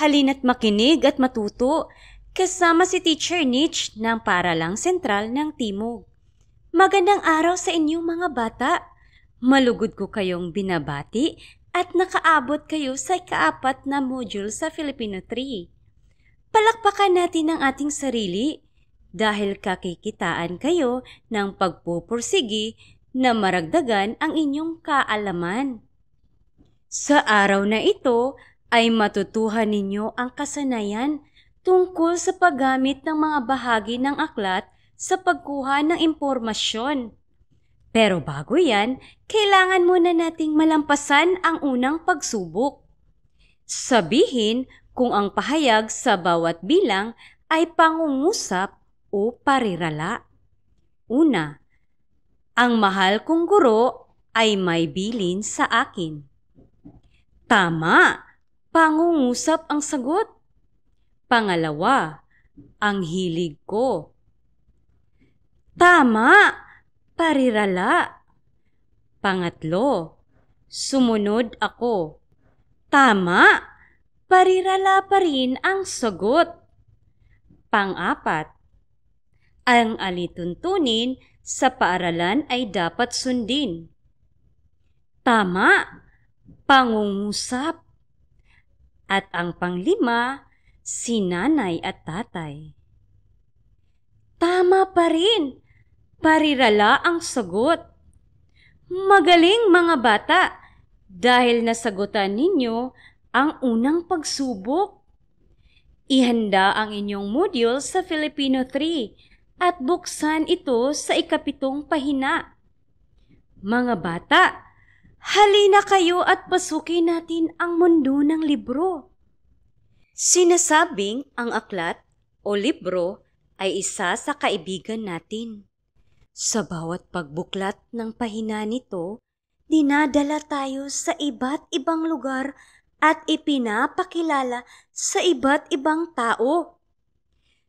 halina't makinig at matuto kasama si Teacher Nich ng Paralang Sentral ng Timog. Magandang araw sa inyong mga bata. Malugod ko kayong binabati at nakaabot kayo sa ikaapat na module sa Filipino 3. Palakpakan natin ang ating sarili dahil kakikitaan kayo ng pagpupursigi na maragdagan ang inyong kaalaman. Sa araw na ito ay matutuhan ninyo ang kasanayan tungkol sa paggamit ng mga bahagi ng aklat sa pagkuha ng impormasyon. Pero bago yan, kailangan muna nating malampasan ang unang pagsubok. Sabihin kung ang pahayag sa bawat bilang ay pangungusap o parirala. Una, ang mahal kong guro ay may bilin sa akin. Tama! Pangungusap ang sagot. Pangalawa, ang hilig ko. Tama! Parirala. Pangatlo, sumunod ako. Tama! Parirala pa rin ang sagot. Pang-apat, ang alituntunin sa paaralan ay dapat sundin. Tama! Pangungusap. At ang panglima, si nanay at tatay. Tama pa rin! Parirala ang sagot. Magaling mga bata! Dahil nasagutan ninyo ang unang pagsubok. Ihanda ang inyong module sa Filipino 3 at buksan ito sa ikapitong pahina. Mga bata, Halina kayo at pasukin natin ang mundo ng libro. Sinasabing ang aklat o libro ay isa sa kaibigan natin. Sa bawat pagbuklat ng pahina nito, dinadala tayo sa iba't ibang lugar at ipinapakilala sa iba't ibang tao.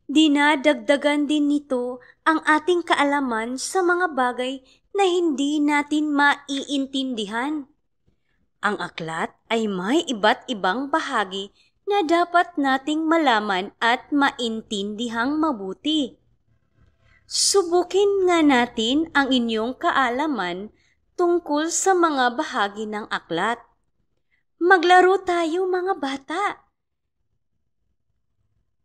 Dinadagdagan din nito ang ating kaalaman sa mga bagay na hindi natin maiintindihan. Ang aklat ay may iba't ibang bahagi na dapat nating malaman at maintindihang mabuti. Subukin nga natin ang inyong kaalaman tungkol sa mga bahagi ng aklat. Maglaro tayo mga bata.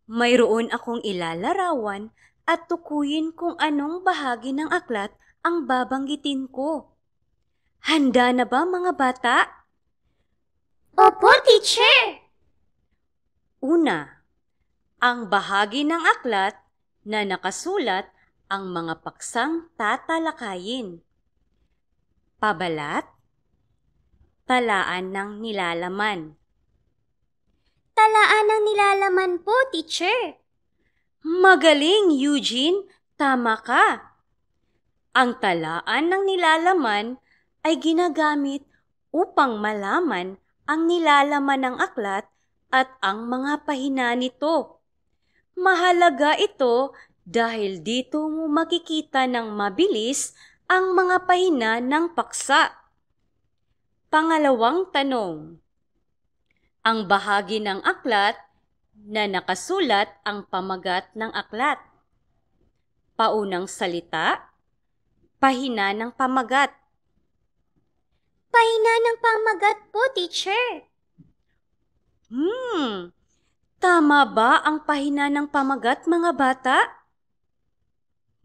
Mayroon akong ilalarawan at tukuyin kung anong bahagi ng aklat ang babanggitin ko. Handa na ba mga bata? Opo, teacher! Una, ang bahagi ng aklat na nakasulat ang mga paksang tatalakayin. Pabalat, talaan ng nilalaman. Talaan ng nilalaman po, teacher. Magaling, Eugene. Tama ka. Ang talaan ng nilalaman ay ginagamit upang malaman ang nilalaman ng aklat at ang mga pahina nito. Mahalaga ito dahil dito mo makikita ng mabilis ang mga pahina ng paksa. Pangalawang tanong. Ang bahagi ng aklat na nakasulat ang pamagat ng aklat. Paunang salita, Pahina ng pamagat. Pahina ng pamagat po, teacher. Hmm, tama ba ang pahina ng pamagat, mga bata?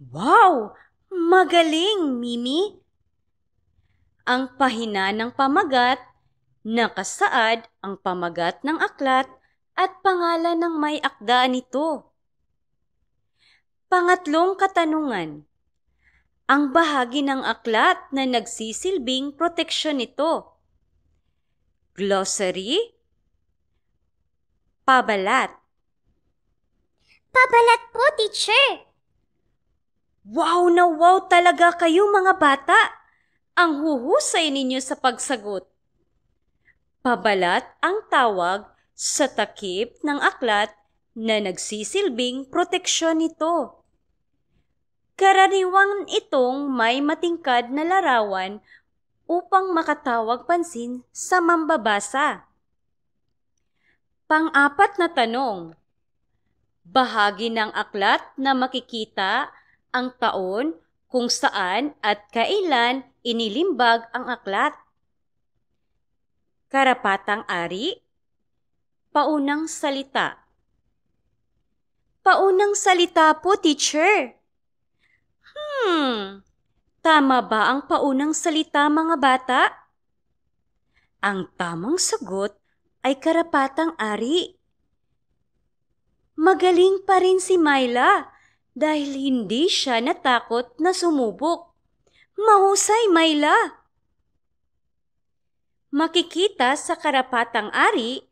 Wow! Magaling, Mimi! Ang pahina ng pamagat, nakasaad ang pamagat ng aklat at pangalan ng may akda nito. Pangatlong katanungan, ang bahagi ng aklat na nagsisilbing proteksyon nito. Glossary Pabalat Pabalat po, teacher! Wow na wow talaga kayo mga bata! Ang huhusay ninyo sa pagsagot. Pabalat ang tawag sa takip ng aklat na nagsisilbing proteksyon nito. Karaniwang itong may matingkad na larawan upang makatawag pansin sa mambabasa. Pang-apat na tanong. Bahagi ng aklat na makikita ang taon kung saan at kailan inilimbag ang aklat. Karapatang ari, paunang salita. Paunang salita po, teacher. Hmm, tama ba ang paunang salita mga bata? Ang tamang sagot ay karapatang ari. Magaling pa rin si Myla dahil hindi siya natakot na sumubok. Mahusay, Myla! Makikita sa karapatang ari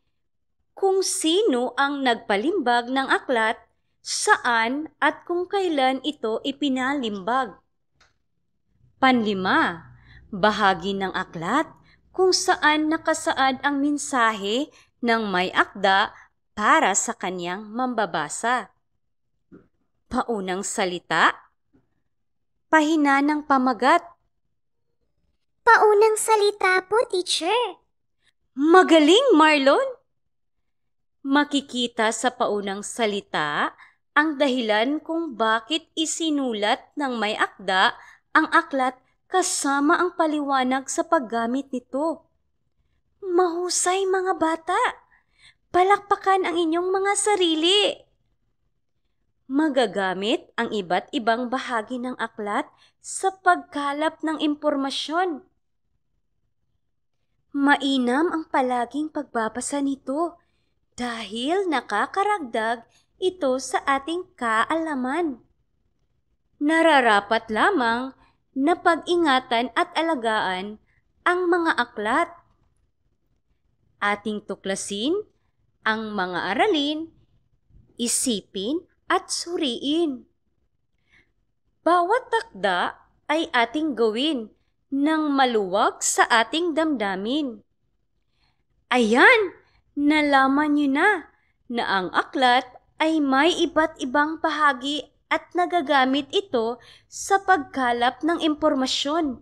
kung sino ang nagpalimbag ng aklat saan at kung kailan ito ipinalimbag. Panlima, bahagi ng aklat kung saan nakasaad ang mensahe ng may akda para sa kanyang mambabasa. Paunang salita, pahina ng pamagat. Paunang salita po, teacher. Magaling, Marlon! Makikita sa paunang salita ang dahilan kung bakit isinulat ng may akda ang aklat kasama ang paliwanag sa paggamit nito. Mahusay mga bata! Palakpakan ang inyong mga sarili! Magagamit ang iba't ibang bahagi ng aklat sa pagkalap ng impormasyon. Mainam ang palaging pagbabasa nito dahil nakakaragdag ito sa ating kaalaman. Nararapat lamang na pag-ingatan at alagaan ang mga aklat. Ating tuklasin ang mga aralin, isipin at suriin. Bawat takda ay ating gawin ng maluwag sa ating damdamin. Ayan! Nalaman niyo na na ang aklat ay may iba't ibang pahagi at nagagamit ito sa pagkalap ng impormasyon.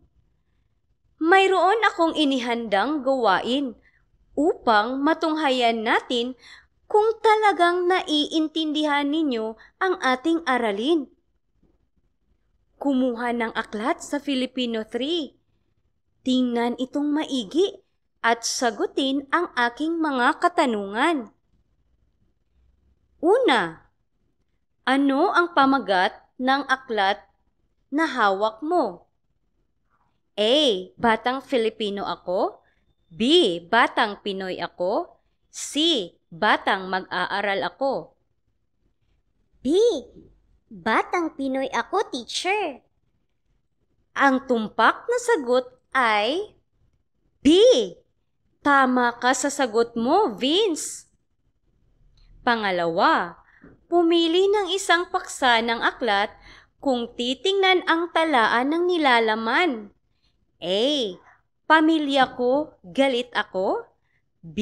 Mayroon akong inihandang gawain upang matunghayan natin kung talagang naiintindihan ninyo ang ating aralin. Kumuha ng aklat sa Filipino 3. Tingnan itong maigi at sagutin ang aking mga katanungan. Una, ano ang pamagat ng aklat na hawak mo? A. Batang Filipino ako. B. Batang Pinoy ako. C. Batang mag-aaral ako. B. Batang Pinoy ako, teacher. Ang tumpak na sagot ay B. Tama ka sa sagot mo, Vince. Pangalawa, pumili ng isang paksa ng aklat kung titingnan ang talaan ng nilalaman. A. Pamilya ko, galit ako. B.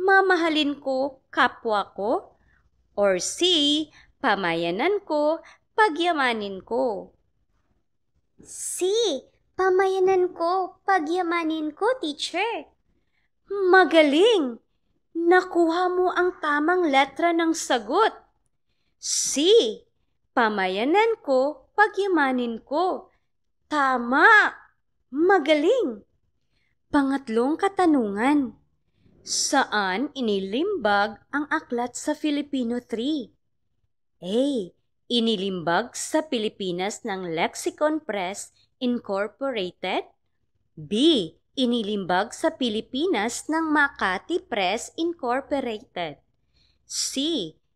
Mamahalin ko, kapwa ko. Or C. Pamayanan ko, pagyamanin ko. C. Pamayanan ko, pagyamanin ko, teacher. Magaling! Nakuha mo ang tamang letra ng sagot. C. Pamayanan ko, pagyamanin ko. Tama! Magaling! Pangatlong katanungan. Saan inilimbag ang aklat sa Filipino 3? A. Inilimbag sa Pilipinas ng Lexicon Press Incorporated. B. Inilimbag sa Pilipinas ng Makati Press Incorporated. C.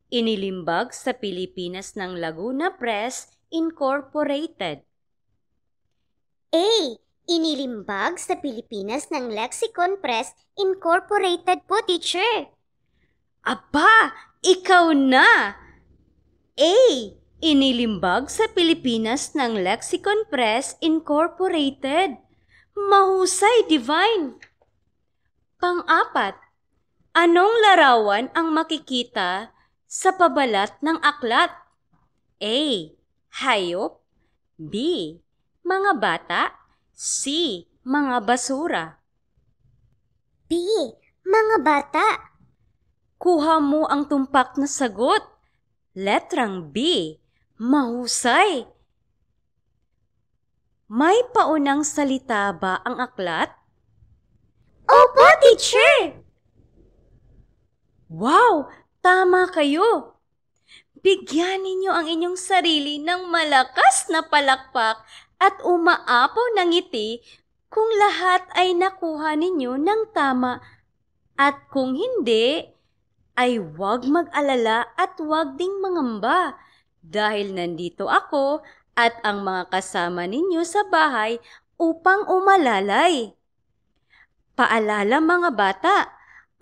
Inilimbag sa Pilipinas ng Laguna Press Incorporated. A. Inilimbag sa Pilipinas ng Lexicon Press Incorporated po, teacher. Aba, ikaw na! A. Inilimbag sa Pilipinas ng Lexicon Press Incorporated. Mahusay, Divine! Pang-apat, anong larawan ang makikita sa pabalat ng aklat? A. Hayop B. Mga bata C. Mga basura B. Mga bata Kuha mo ang tumpak na sagot. Letrang B. Mahusay. May paunang salita ba ang aklat? Opo, teacher! Wow! Tama kayo! Bigyan ninyo ang inyong sarili ng malakas na palakpak at umaapaw ng ngiti kung lahat ay nakuha ninyo ng tama. At kung hindi, ay huwag mag-alala at huwag ding mangamba dahil nandito ako at ang mga kasama ninyo sa bahay upang umalalay. Paalala mga bata,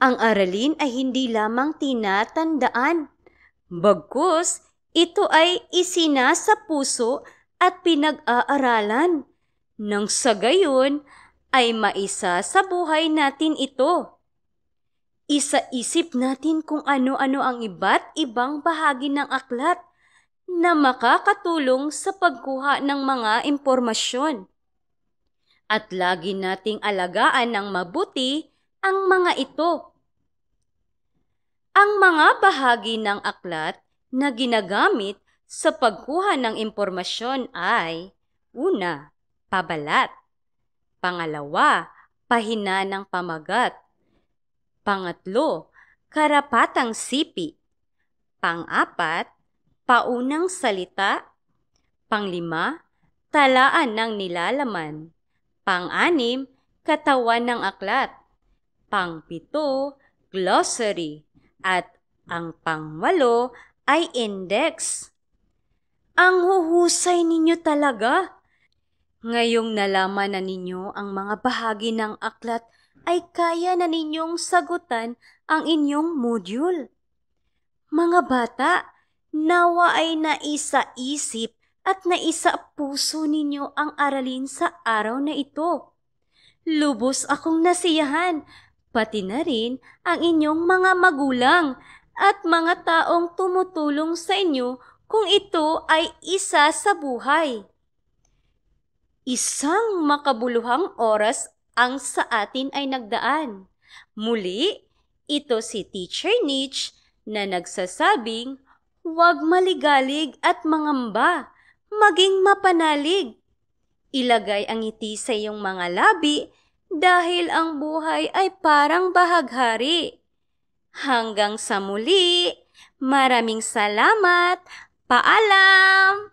ang aralin ay hindi lamang tinatandaan. Bagkus, ito ay isinasa puso at pinag-aaralan. Nang sa gayon, ay maisa sa buhay natin ito. Isa-isip natin kung ano-ano ang iba't ibang bahagi ng aklat na makakatulong sa pagkuha ng mga impormasyon. At lagi nating alagaan ng mabuti ang mga ito. Ang mga bahagi ng aklat na ginagamit sa pagkuha ng impormasyon ay una, pabalat. Pangalawa, pahina ng pamagat. Pangatlo, karapatang sipi. Pangapat, paunang salita, panglima, talaan ng nilalaman, panganim, katawan ng aklat, pangpito, glossary, at ang pangwalo ay index. Ang huhusay ninyo talaga! Ngayong nalaman na ninyo ang mga bahagi ng aklat ay kaya na ninyong sagutan ang inyong module. Mga bata, Nawa ay naisa-isip at naisa puso ninyo ang aralin sa araw na ito. Lubos akong nasiyahan, pati na rin ang inyong mga magulang at mga taong tumutulong sa inyo kung ito ay isa sa buhay. Isang makabuluhang oras ang sa atin ay nagdaan. Muli, ito si Teacher Nietzsche na nagsasabing, Huwag maligalig at mangamba, maging mapanalig. Ilagay ang ngiti sa iyong mga labi dahil ang buhay ay parang bahaghari. Hanggang sa muli, maraming salamat, paalam!